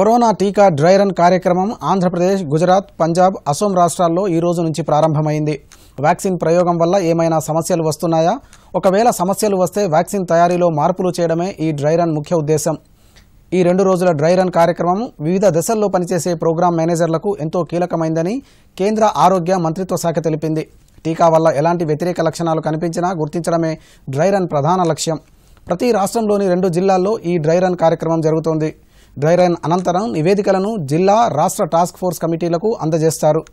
corona టీకా dry run కార్యక్రమం ఆంధ్రప్రదేశ్ గుజరాత్ పంజాబ్ అసోం రాష్ట్రాల్లో ఈ రోజు నుంచి ప్రారంభమైంది వ్యాక్సిన్ ప్రయోగం వల్ల ఏమైనా సమస్యలు వస్తున్నాయా ఒకవేళ సమస్యలు వస్తే వ్యాక్సిన్ తయారీలో మార్పులు చేయడమే ఈ డ్రై రన్ ముఖ్య ఉద్దేశం ఈ రెండు రోజుల డ్రై రన్ కార్యక్రమం వివిధ దశల్లో పనిచేసే ప్రోగ్రాం మేనేజర్లకు ఎంతో కీలకమైందని కేంద్ర ఆరోగ్య మంత్రిత్వ శాఖ తెలిపింది టీకా వల్ల ఎలాంటి వ్యతిరేక లక్షణాలు కనిపించినా గుర్తించడమే డ్రై రన్ ప్రధాన లక్ష్యం ప్రతి రాష్ట్రంలోని రెండు జిల్లాల్లో ఈ డ్రై రన్ కార్యక్రమం జరుగుతోంది డ్రైరన్ అనంతరం నివేదికలను జిల్లా రాష్ట్ర టాస్క్ ఫోర్స్ కమిటీలకు అందజేస్తారు